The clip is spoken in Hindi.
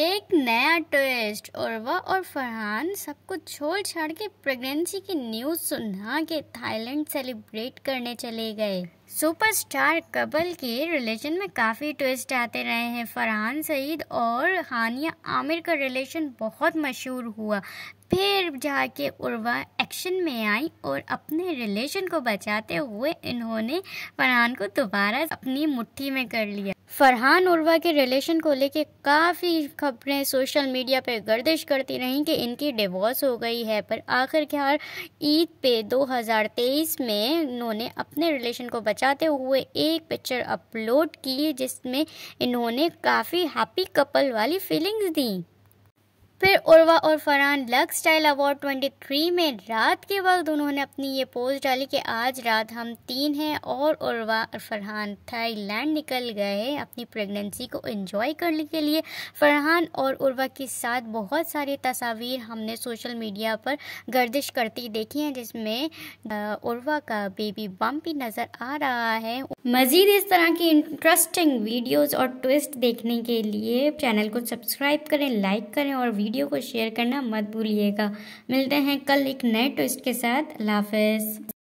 एक नया ट्विस्ट उर्वा और फरहान सब कुछ छोड़ छाड़ के प्रेगनेंसी की न्यूज़ सुना के थाईलैंड सेलिब्रेट करने चले गए सुपरस्टार कपल के रिलेशन में काफ़ी ट्विस्ट आते रहे हैं फरहान सईद और हानिया आमिर का रिलेशन बहुत मशहूर हुआ फिर जाके उर्वा एक्शन में आई और अपने रिलेशन को बचाते हुए इन्होंने फरहान को दोबारा अपनी मुट्ठी में कर लिया फरहान उर्वा के रिलेशन को लेके काफ़ी खबरें सोशल मीडिया पर गर्दिश करती रहीं कि इनकी डिवोर्स हो गई है पर आखिरकार ईद पे 2023 में इन्होंने अपने रिलेशन को बचाते हुए एक पिक्चर अपलोड की जिसमें इन्होंने काफ़ी हैप्पी कपल वाली फीलिंग्स दी फिर उर्वा और फरहान लक स्टाइल अवार्ड 23 में रात के वक्त उन्होंने अपनी ये पोस्ट डाली कि आज रात हम तीन हैं और उर्वा और फरहान थाईलैंड निकल गए अपनी प्रेगनेंसी को एंजॉय करने के लिए फरहान और उर्वा के साथ बहुत सारी तस्वीर हमने सोशल मीडिया पर गर्दिश करती देखी हैं जिसमें उर्वा का बेबी बम भी नज़र आ रहा है मज़ीद इस तरह की इंटरेस्टिंग वीडियोज़ और ट्विस्ट देखने के लिए चैनल को सब्सक्राइब करें लाइक करें और वीडियो को शेयर करना मत भूलिएगा मिलते हैं कल एक नए ट्विस्ट के साथ लाफिज